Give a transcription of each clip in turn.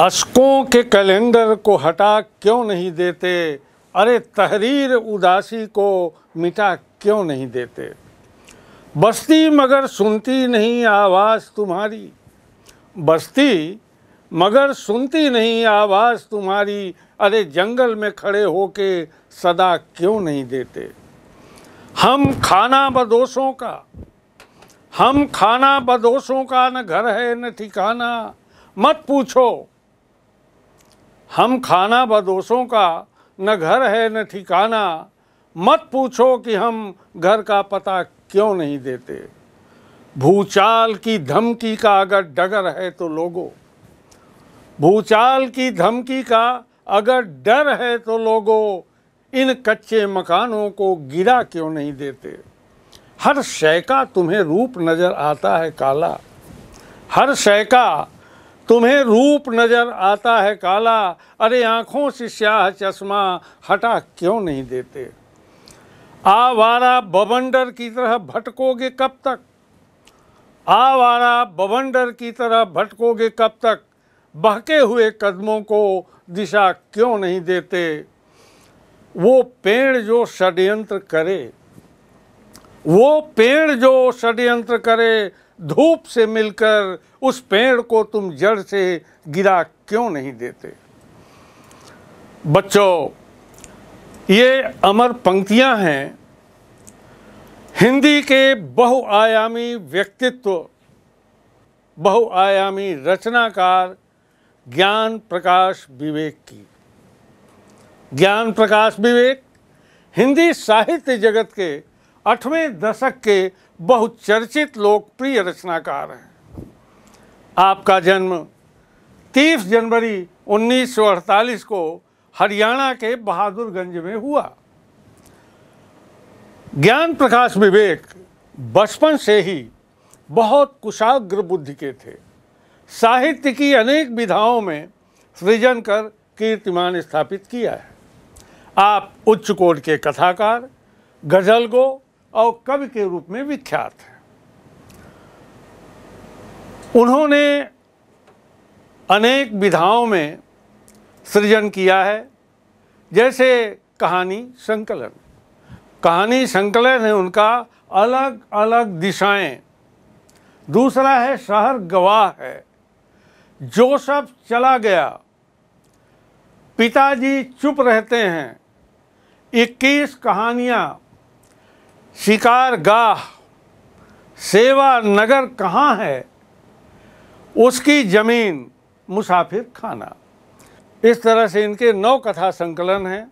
अशकों के कैलेंडर को हटा क्यों नहीं देते अरे तहरीर उदासी को मिटा क्यों नहीं देते बस्ती मगर सुनती नहीं आवाज़ तुम्हारी बस्ती मगर सुनती नहीं आवाज़ तुम्हारी अरे जंगल में खड़े होके सदा क्यों नहीं देते हम खाना बदोशों का हम खाना बदोशों का न घर है न ठिकाना मत पूछो हम खाना बदोसों का न घर है न ठिकाना मत पूछो कि हम घर का पता क्यों नहीं देते भूचाल की धमकी का अगर डगर है तो लोगों भूचाल की धमकी का अगर डर है तो लोगों इन कच्चे मकानों को गिरा क्यों नहीं देते हर शय का तुम्हें रूप नज़र आता है काला हर शय का तुम्हें रूप नजर आता है काला अरे आंखों से स्याह चश्मा हटा क्यों नहीं देते आवारा बवंडर की तरह भटकोगे कब तक आवारा बवंडर की तरह भटकोगे कब तक बहके हुए कदमों को दिशा क्यों नहीं देते वो पेड़ जो षड्यंत्र करे वो पेड़ जो षड्यंत्र करे धूप से मिलकर उस पेड़ को तुम जड़ से गिरा क्यों नहीं देते बच्चों ये अमर पंक्तियां हैं हिंदी के बहुआयामी व्यक्तित्व बहुआयामी रचनाकार ज्ञान प्रकाश विवेक की ज्ञान प्रकाश विवेक हिंदी साहित्य जगत के आठवें दशक के बहुत चर्चित लोकप्रिय रचनाकार हैं आपका जन्म 30 जनवरी 1948 को हरियाणा के बहादुरगंज में हुआ ज्ञान प्रकाश विवेक बचपन से ही बहुत कुशाग्र बुद्धि के थे साहित्य की अनेक विधाओं में सृजन कर कीर्तिमान स्थापित किया है आप उच्च कोट के कथाकार गजल गो और कवि के रूप में विख्यात है उन्होंने अनेक विधाओं में सृजन किया है जैसे कहानी संकलन कहानी संकलन है उनका अलग अलग दिशाएं दूसरा है शहर गवाह है जोसफ चला गया पिताजी चुप रहते हैं इक्कीस कहानियां शिकार गाह सेवा नगर कहाँ है उसकी जमीन मुसाफिर खाना इस तरह से इनके नौ कथा संकलन हैं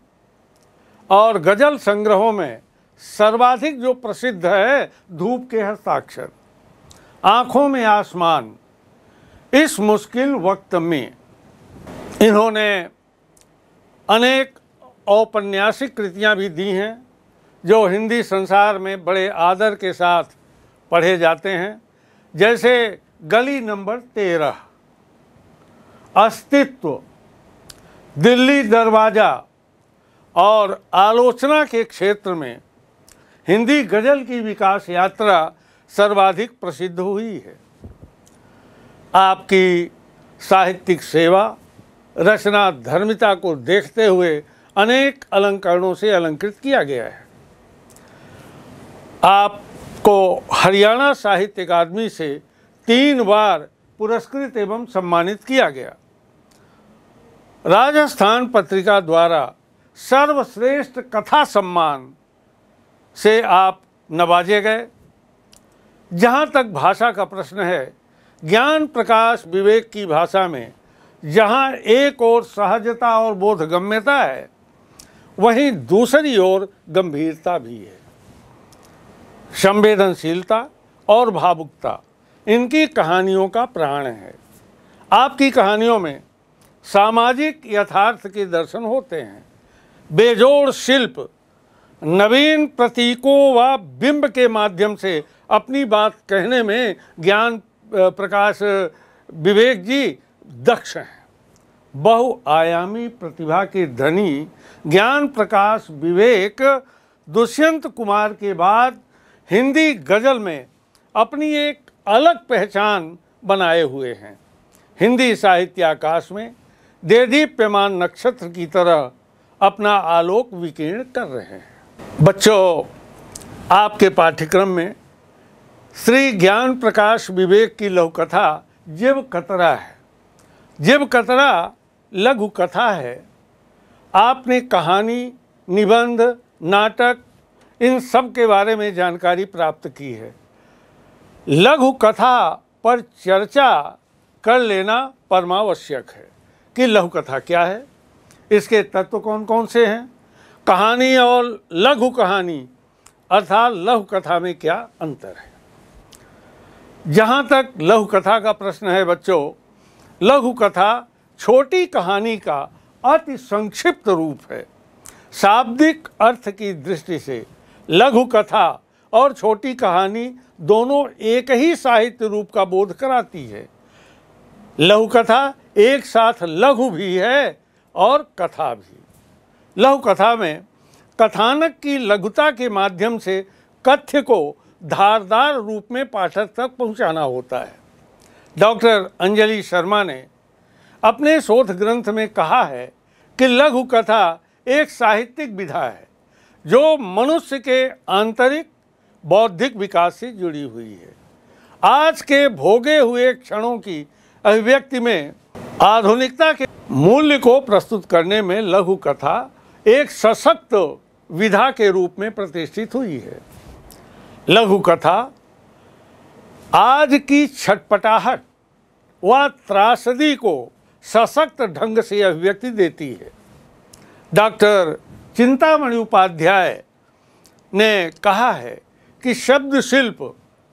और गज़ल संग्रहों में सर्वाधिक जो प्रसिद्ध है धूप के हस्ताक्षर आँखों में आसमान इस मुश्किल वक्त में इन्होंने अनेक औपन्यासिक कृतियाँ भी दी हैं जो हिंदी संसार में बड़े आदर के साथ पढ़े जाते हैं जैसे गली नंबर तेरह अस्तित्व दिल्ली दरवाज़ा और आलोचना के क्षेत्र में हिंदी गज़ल की विकास यात्रा सर्वाधिक प्रसिद्ध हुई है आपकी साहित्यिक सेवा रचना धर्मिता को देखते हुए अनेक अलंकरणों से अलंकृत किया गया है आपको हरियाणा साहित्य अकादमी से तीन बार पुरस्कृत एवं सम्मानित किया गया राजस्थान पत्रिका द्वारा सर्वश्रेष्ठ कथा सम्मान से आप नवाजे गए जहाँ तक भाषा का प्रश्न है ज्ञान प्रकाश विवेक की भाषा में जहाँ एक ओर सहजता और बोधगम्यता है वहीं दूसरी ओर गंभीरता भी है संवेदनशीलता और भावुकता इनकी कहानियों का प्राण है आपकी कहानियों में सामाजिक यथार्थ के दर्शन होते हैं बेजोड़ शिल्प नवीन प्रतीकों व बिंब के माध्यम से अपनी बात कहने में ज्ञान प्रकाश विवेक जी दक्ष हैं बहुआयामी प्रतिभा के धनी ज्ञान प्रकाश विवेक दुष्यंत कुमार के बाद हिंदी गज़ल में अपनी एक अलग पहचान बनाए हुए हैं हिंदी साहित्य आकाश में देधी पैमान नक्षत्र की तरह अपना आलोक विकीर्ण कर रहे हैं बच्चों आपके पाठ्यक्रम में श्री ज्ञान प्रकाश विवेक की लघु कथा जिब कतरा है जिब कतरा लघु कथा है आपने कहानी निबंध नाटक इन सब के बारे में जानकारी प्राप्त की है लघु कथा पर चर्चा कर लेना परमावश्यक है कि लघु कथा क्या है इसके तत्व कौन कौन से हैं कहानी और लघु कहानी अर्थात लघु कथा में क्या अंतर है जहाँ तक लघु कथा का प्रश्न है बच्चों लघु कथा छोटी कहानी का अति संक्षिप्त रूप है शाब्दिक अर्थ की दृष्टि से लघु कथा और छोटी कहानी दोनों एक ही साहित्य रूप का बोध कराती है लघु कथा एक साथ लघु भी है और कथा भी लघु कथा में कथानक की लघुता के माध्यम से कथ्य को धारदार रूप में पाठक तक पहुंचाना होता है डॉक्टर अंजलि शर्मा ने अपने शोध ग्रंथ में कहा है कि लघु कथा एक साहित्यिक विधा है जो मनुष्य के आंतरिक बौद्धिक विकास से जुड़ी हुई है आज के भोगे हुए क्षणों की अभिव्यक्ति में आधुनिकता के मूल्य को प्रस्तुत करने में लघु कथा एक सशक्त विधा के रूप में प्रतिष्ठित हुई है लघु कथा आज की छटपटाहट व त्रासदी को सशक्त ढंग से अभिव्यक्ति देती है डॉक्टर चिंतामणि उपाध्याय ने कहा है कि शब्द शिल्प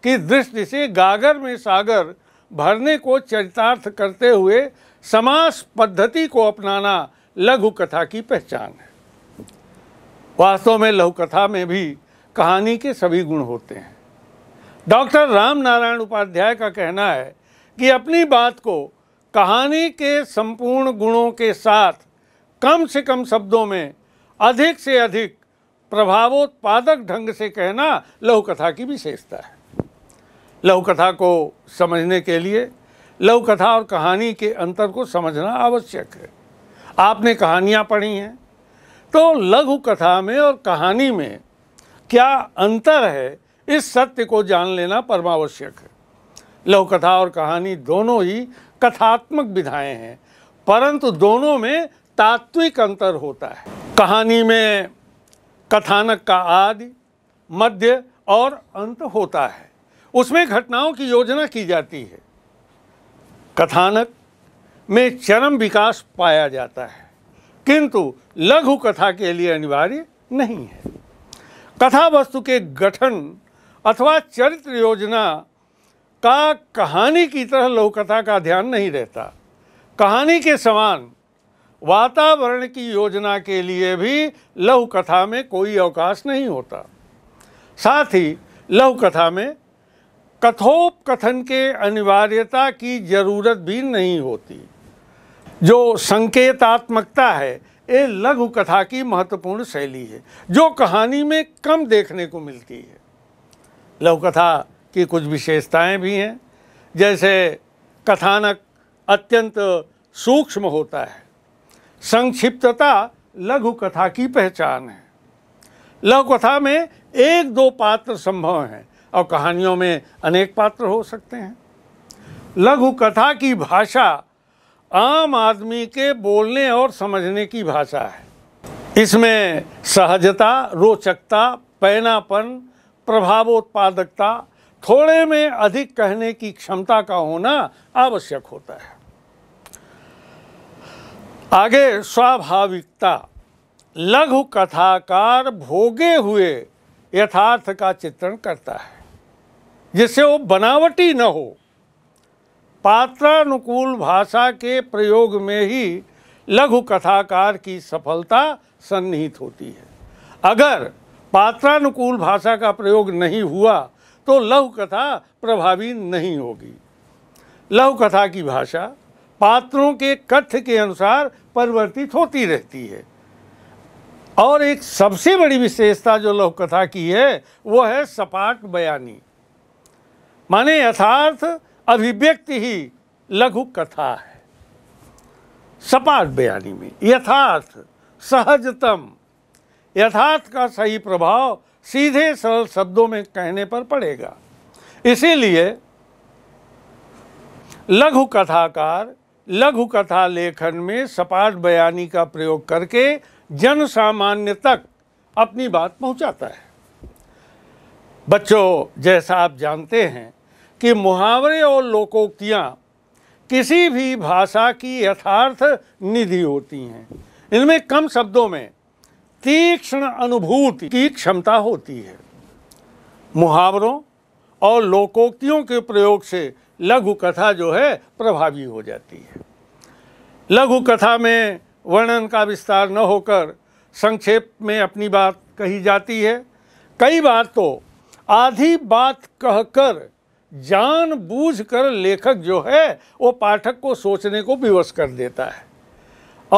की दृष्टि से गागर में सागर भरने को चरितार्थ करते हुए समास पद्धति को अपनाना लघु कथा की पहचान है वास्तव में लघु कथा में भी कहानी के सभी गुण होते हैं डॉक्टर राम नारायण उपाध्याय का कहना है कि अपनी बात को कहानी के संपूर्ण गुणों के साथ कम से कम शब्दों में अधिक से अधिक प्रभावोत्पादक ढंग से कहना लघु कथा की विशेषता है लघु कथा को समझने के लिए लघु कथा और कहानी के अंतर को समझना आवश्यक है आपने कहानियाँ पढ़ी हैं तो लघु कथा में और कहानी में क्या अंतर है इस सत्य को जान लेना परमावश्यक है लघु कथा और कहानी दोनों ही कथात्मक विधाएं हैं परंतु दोनों में तात्विक अंतर होता है कहानी में कथानक का आदि मध्य और अंत होता है उसमें घटनाओं की योजना की जाती है कथानक में चरम विकास पाया जाता है किंतु लघु कथा के लिए अनिवार्य नहीं है कथा वस्तु के गठन अथवा चरित्र योजना का कहानी की तरह लघु कथा का ध्यान नहीं रहता कहानी के समान वातावरण की योजना के लिए भी लघु कथा में कोई अवकाश नहीं होता साथ ही लघु कथा में कथोपकथन के अनिवार्यता की जरूरत भी नहीं होती जो संकेतात्मकता है ये लघु कथा की महत्वपूर्ण शैली है जो कहानी में कम देखने को मिलती है लघु कथा की कुछ विशेषताएं भी हैं जैसे कथानक अत्यंत सूक्ष्म होता है संक्षिप्तता लघु कथा की पहचान है लघु कथा में एक दो पात्र संभव हैं और कहानियों में अनेक पात्र हो सकते हैं लघु कथा की भाषा आम आदमी के बोलने और समझने की भाषा है इसमें सहजता रोचकता पैनापन प्रभावोत्पादकता थोड़े में अधिक कहने की क्षमता का होना आवश्यक होता है आगे स्वाभाविकता लघु कथाकार भोगे हुए यथार्थ का चित्रण करता है जिससे वो बनावटी न हो पात्रानुकूल भाषा के प्रयोग में ही लघु कथाकार की सफलता सन्निहित होती है अगर पात्रानुकूल भाषा का प्रयोग नहीं हुआ तो लघु कथा प्रभावी नहीं होगी लघु कथा की भाषा पात्रों के कथ्य के अनुसार परिवर्तित होती रहती है और एक सबसे बड़ी विशेषता जो लोक कथा की है वो है सपाट बयानी माने यथार्थ अभिव्यक्ति ही लघु कथा है सपाट बयानी में यथार्थ सहजतम यथार्थ का सही प्रभाव सीधे सरल शब्दों में कहने पर पड़ेगा इसीलिए लघु कथाकार लघु कथा लेखन में सपाट बयानी का प्रयोग करके जन सामान्य तक अपनी बात पहुंचाता है बच्चों जैसा आप जानते हैं कि मुहावरे और लोकोक्तियाँ किसी भी भाषा की यथार्थ निधि होती हैं इनमें कम शब्दों में तीक्ष्ण अनुभूति की क्षमता होती है मुहावरों और लोकोक्तियों के प्रयोग से लघु कथा जो है प्रभावी हो जाती है लघु कथा में वर्णन का विस्तार न होकर संक्षेप में अपनी बात कही जाती है कई बार तो आधी बात कहकर जान बूझ कर लेखक जो है वो पाठक को सोचने को विवश कर देता है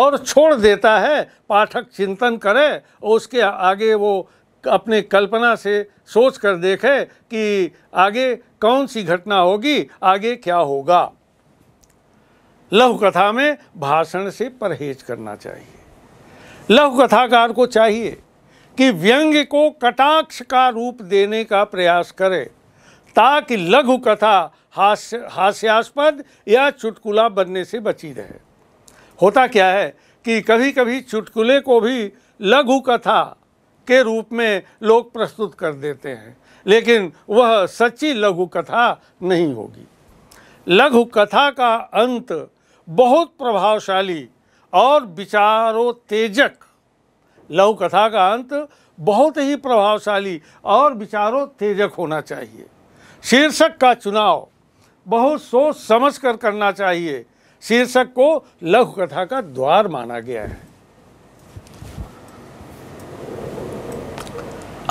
और छोड़ देता है पाठक चिंतन करे और उसके आगे वो अपने कल्पना से सोच कर देखें कि आगे कौन सी घटना होगी आगे क्या होगा लघु कथा में भाषण से परहेज करना चाहिए लघु कथाकार को चाहिए कि व्यंग्य को कटाक्ष का रूप देने का प्रयास करे ताकि लघु कथा हास्य हास्यास्पद या चुटकुला बनने से बची रहे होता क्या है कि कभी कभी चुटकुले को भी लघु कथा के रूप में लोग प्रस्तुत कर देते हैं लेकिन वह सच्ची लघु कथा नहीं होगी लघु कथा का अंत बहुत प्रभावशाली और विचारोत्तेजक लघु कथा का अंत बहुत ही प्रभावशाली और विचारोत्तेजक होना चाहिए शीर्षक का चुनाव बहुत सोच समझ कर करना चाहिए शीर्षक को लघु कथा का द्वार माना गया है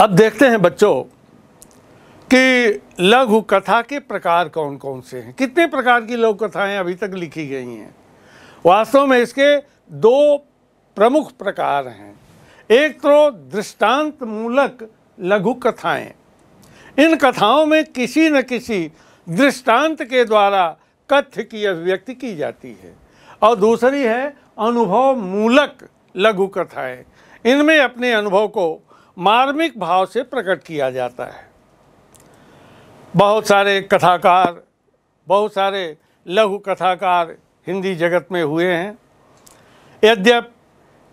अब देखते हैं बच्चों कि लघु कथा के प्रकार कौन कौन से हैं कितने प्रकार की लघु कथाएं अभी तक लिखी गई हैं वास्तव में इसके दो प्रमुख प्रकार हैं एक तो दृष्टांत मूलक लघु कथाएं इन कथाओं में किसी न किसी दृष्टांत के द्वारा कथ्य की अभिव्यक्ति की जाती है और दूसरी है अनुभव मूलक लघु कथाएं इनमें अपने अनुभव को मार्मिक भाव से प्रकट किया जाता है बहुत सारे कथाकार बहुत सारे लघु कथाकार हिंदी जगत में हुए हैं यद्यप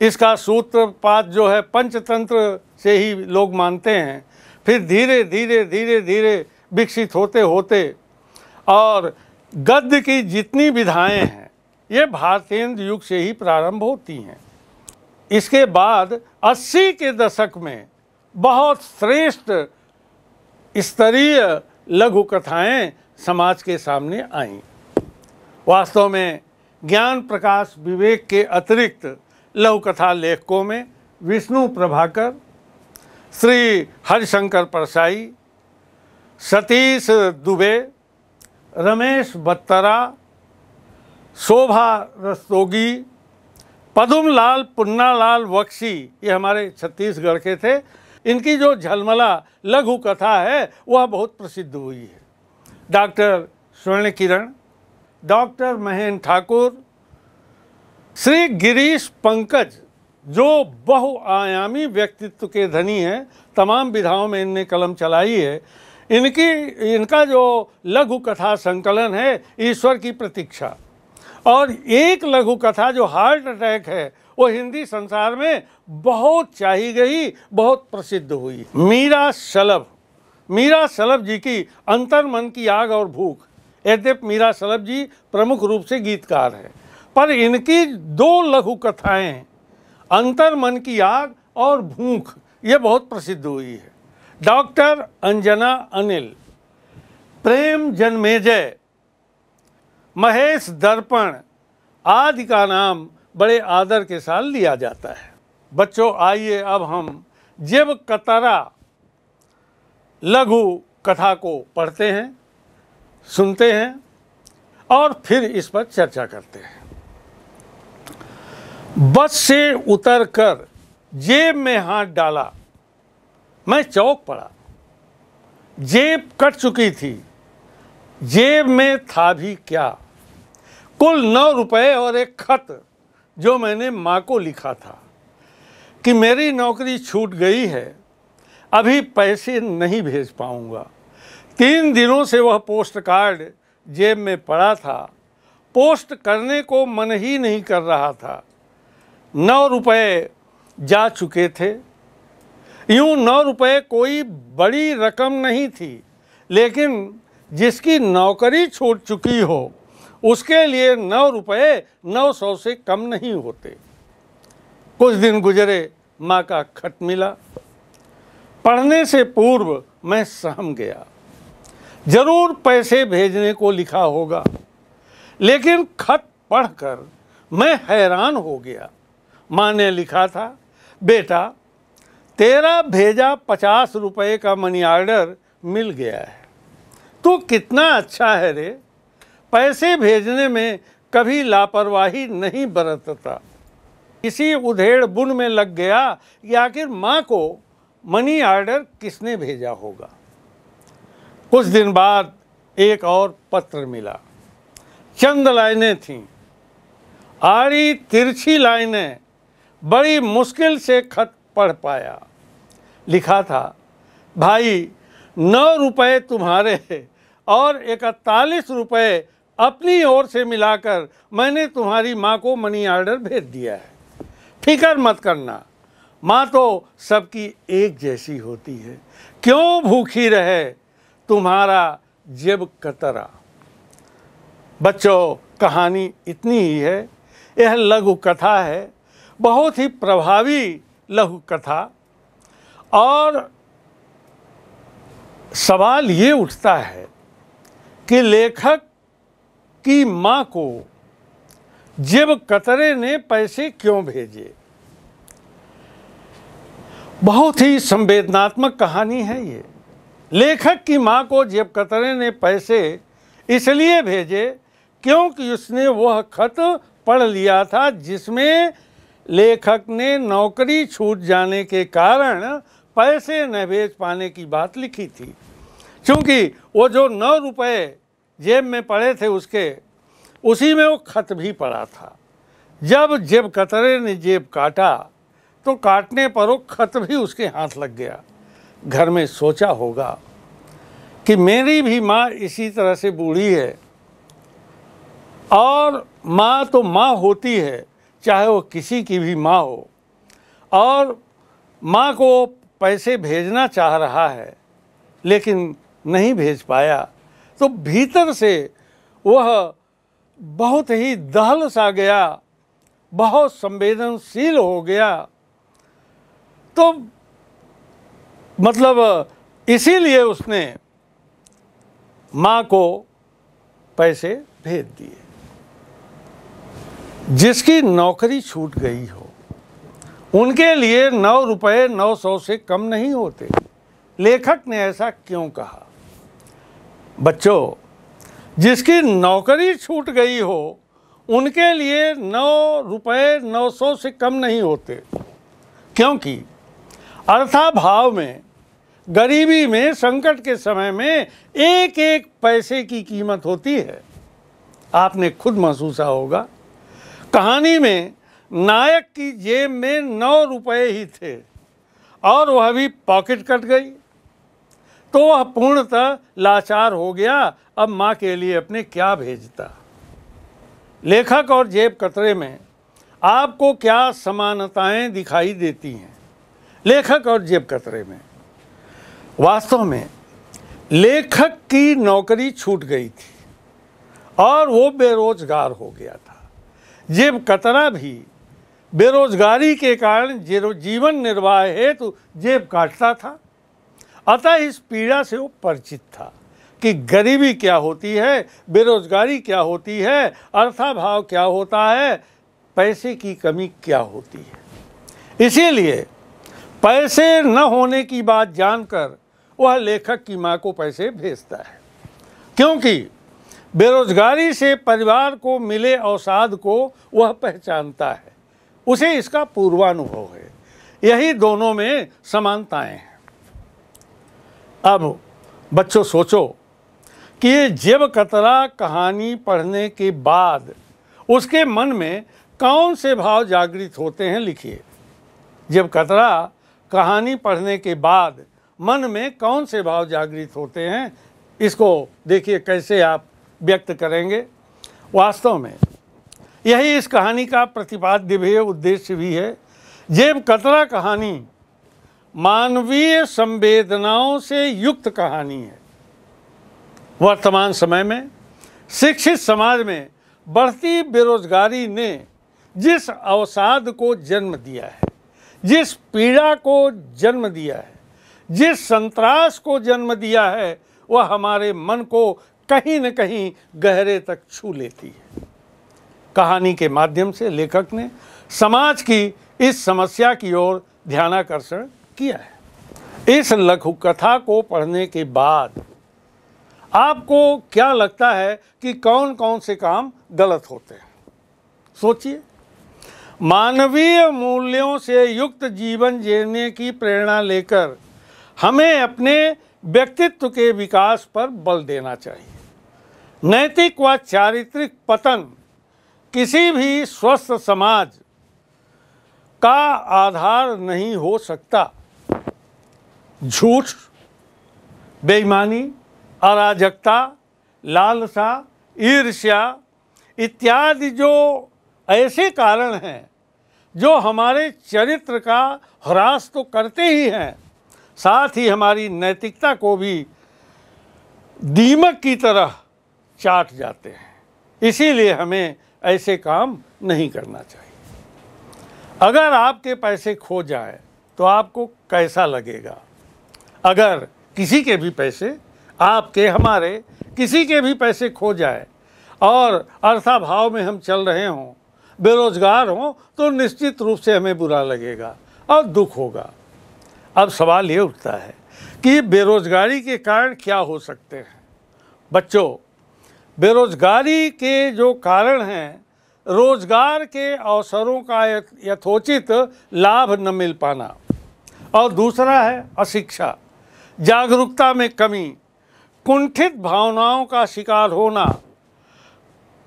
इसका सूत्रपात जो है पंचतंत्र से ही लोग मानते हैं फिर धीरे धीरे धीरे धीरे विकसित होते होते और गद्य की जितनी विधाएं हैं ये भारतेंद्र युग से ही प्रारंभ होती हैं इसके बाद 80 के दशक में बहुत श्रेष्ठ स्तरीय लघु कथाएं समाज के सामने आईं वास्तव में ज्ञान प्रकाश विवेक के अतिरिक्त लघु कथा लेखकों में विष्णु प्रभाकर श्री हरिशंकर परसाई सतीश दुबे रमेश बत्तरा शोभा रस्तोगी पदुमलाल पुन्नालाल बख्शी ये हमारे छत्तीसगढ़ के थे इनकी जो झलमला लघु कथा है वह बहुत प्रसिद्ध हुई है डॉक्टर स्वर्ण किरण डॉक्टर महेंद्र ठाकुर श्री गिरीश पंकज जो बहुआयामी व्यक्तित्व के धनी हैं तमाम विधाओं में इनने कलम चलाई है इनकी इनका जो लघु कथा संकलन है ईश्वर की प्रतीक्षा और एक लघु कथा जो हार्ट अटैक है वो हिंदी संसार में बहुत चाही गई बहुत प्रसिद्ध हुई मीरा शलभ मीरा शलभ जी की अंतर मन की आग और भूख यद्यप मीरा शलभ जी प्रमुख रूप से गीतकार हैं पर इनकी दो लघु कथाएं अंतर मन की आग और भूख ये बहुत प्रसिद्ध हुई है डॉक्टर अंजना अनिल प्रेम जन्मेजय महेश दर्पण आदि का नाम बड़े आदर के साथ लिया जाता है बच्चों आइए अब हम जेब कतरा लघु कथा को पढ़ते हैं सुनते हैं और फिर इस पर चर्चा करते हैं बस से उतर कर जेब में हाथ डाला मैं चौक पड़ा जेब कट चुकी थी जेब में था भी क्या कुल नौ रुपए और एक खत जो मैंने माँ को लिखा था कि मेरी नौकरी छूट गई है अभी पैसे नहीं भेज पाऊँगा तीन दिनों से वह पोस्ट कार्ड जेब में पड़ा था पोस्ट करने को मन ही नहीं कर रहा था नौ रुपये जा चुके थे यूँ नौ रुपये कोई बड़ी रकम नहीं थी लेकिन जिसकी नौकरी छूट चुकी हो उसके लिए नौ रुपये नौ सौ से कम नहीं होते कुछ दिन गुजरे माँ का खत मिला पढ़ने से पूर्व मैं सहम गया जरूर पैसे भेजने को लिखा होगा लेकिन खत पढ़कर मैं हैरान हो गया माँ ने लिखा था बेटा तेरा भेजा पचास रुपए का मनी ऑर्डर मिल गया है तू कितना अच्छा है रे पैसे भेजने में कभी लापरवाही नहीं बरतता किसी उधेड़ बुन में लग गया या आखिर माँ को मनी आर्डर किसने भेजा होगा कुछ दिन बाद एक और पत्र मिला चंद लाइनें थीं आड़ी तिरछी लाइनें बड़ी मुश्किल से खत पढ़ पाया लिखा था भाई नौ रुपए तुम्हारे और इकतालीस रुपए अपनी ओर से मिलाकर मैंने तुम्हारी माँ को मनी ऑर्डर भेज दिया है फिक्र मत करना माँ तो सबकी एक जैसी होती है क्यों भूखी रहे तुम्हारा जेब कतरा बच्चों कहानी इतनी ही है यह लघु कथा है बहुत ही प्रभावी लघु कथा और सवाल ये उठता है कि लेखक की माँ को जेब कतरे ने पैसे क्यों भेजे बहुत ही संवेदनात्मक कहानी है ये लेखक की माँ को जेब कतरे ने पैसे इसलिए भेजे क्योंकि उसने वह खत पढ़ लिया था जिसमें लेखक ने नौकरी छूट जाने के कारण पैसे न भेज पाने की बात लिखी थी क्योंकि वो जो नौ रुपए जेब में पड़े थे उसके उसी में वो खत भी पड़ा था जब जेब कतरे ने जेब काटा तो काटने पर वो खत भी उसके हाथ लग गया घर में सोचा होगा कि मेरी भी माँ इसी तरह से बूढ़ी है और माँ तो माँ होती है चाहे वो किसी की भी माँ हो और माँ को पैसे भेजना चाह रहा है लेकिन नहीं भेज पाया तो भीतर से वह बहुत ही दहल सा गया बहुत संवेदनशील हो गया तो मतलब इसीलिए उसने माँ को पैसे भेज दिए जिसकी नौकरी छूट गई हो उनके लिए नौ रुपये नौ सौ से कम नहीं होते लेखक ने ऐसा क्यों कहा बच्चों जिसकी नौकरी छूट गई हो उनके लिए नौ रुपये नौ सौ से कम नहीं होते क्योंकि अर्थाभाव में गरीबी में संकट के समय में एक एक पैसे की कीमत होती है आपने खुद महसूसा होगा कहानी में नायक की जेब में नौ रुपये ही थे और वह भी पॉकेट कट गई तो वह पूर्णतः लाचार हो गया अब माँ के लिए अपने क्या भेजता लेखक और जेब कतरे में आपको क्या समानताएं दिखाई देती हैं लेखक और जेब कतरे में वास्तव में लेखक की नौकरी छूट गई थी और वो बेरोजगार हो गया था जेब कतरा भी बेरोजगारी के कारण जीवन निर्वाह हेतु जेब काटता था अतः इस पीड़ा से वो परिचित था कि गरीबी क्या होती है बेरोजगारी क्या होती है अर्थाभाव क्या होता है पैसे की कमी क्या होती है इसीलिए पैसे न होने की बात जानकर वह लेखक की माँ को पैसे भेजता है क्योंकि बेरोजगारी से परिवार को मिले अवसाद को वह पहचानता है उसे इसका पूर्वानुभव है यही दोनों में समानताएं हैं अब बच्चों सोचो कि ये जीव कतरा कहानी पढ़ने के बाद उसके मन में कौन से भाव जागृत होते हैं लिखिए जब कतरा कहानी पढ़ने के बाद मन में कौन से भाव जागृत होते हैं इसको देखिए कैसे आप व्यक्त करेंगे वास्तव में यही इस कहानी का प्रतिपाद्य भी उद्देश्य भी है जेब कतरा कहानी मानवीय संवेदनाओं से युक्त कहानी है वर्तमान समय में शिक्षित समाज में बढ़ती बेरोजगारी ने जिस अवसाद को जन्म दिया है जिस पीड़ा को जन्म दिया है जिस संतरास को जन्म दिया है वह हमारे मन को कहीं न कहीं गहरे तक छू लेती है कहानी के माध्यम से लेखक ने समाज की इस समस्या की ओर ध्यानाकर्षण किया है इस लघु कथा को पढ़ने के बाद आपको क्या लगता है कि कौन कौन से काम गलत होते हैं सोचिए मानवीय मूल्यों से युक्त जीवन जीने की प्रेरणा लेकर हमें अपने व्यक्तित्व के विकास पर बल देना चाहिए नैतिक व चारित्रिक पतन किसी भी स्वस्थ समाज का आधार नहीं हो सकता झूठ बेईमानी अराजकता लालसा ईर्ष्या इत्यादि जो ऐसे कारण हैं जो हमारे चरित्र का ह्रास तो करते ही हैं साथ ही हमारी नैतिकता को भी दीमक की तरह चाट जाते हैं इसीलिए हमें ऐसे काम नहीं करना चाहिए अगर आपके पैसे खो जाए तो आपको कैसा लगेगा अगर किसी के भी पैसे आपके हमारे किसी के भी पैसे खो जाए और अर्थाभाव में हम चल रहे हों बेरोजगार हों तो निश्चित रूप से हमें बुरा लगेगा और दुख होगा अब सवाल ये उठता है कि बेरोजगारी के कारण क्या हो सकते हैं बच्चों बेरोजगारी के जो कारण हैं रोजगार के अवसरों का यथोचित लाभ न मिल पाना और दूसरा है अशिक्षा जागरूकता में कमी कुंठित भावनाओं का शिकार होना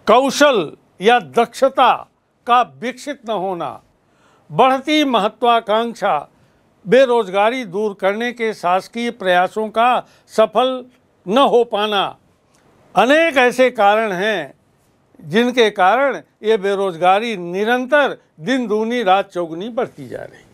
कौशल या दक्षता का विकसित न होना बढ़ती महत्वाकांक्षा बेरोजगारी दूर करने के शासकीय प्रयासों का सफल न हो पाना अनेक ऐसे कारण हैं जिनके कारण ये बेरोजगारी निरंतर दिन दूनी रात चौगुनी बढ़ती जा रही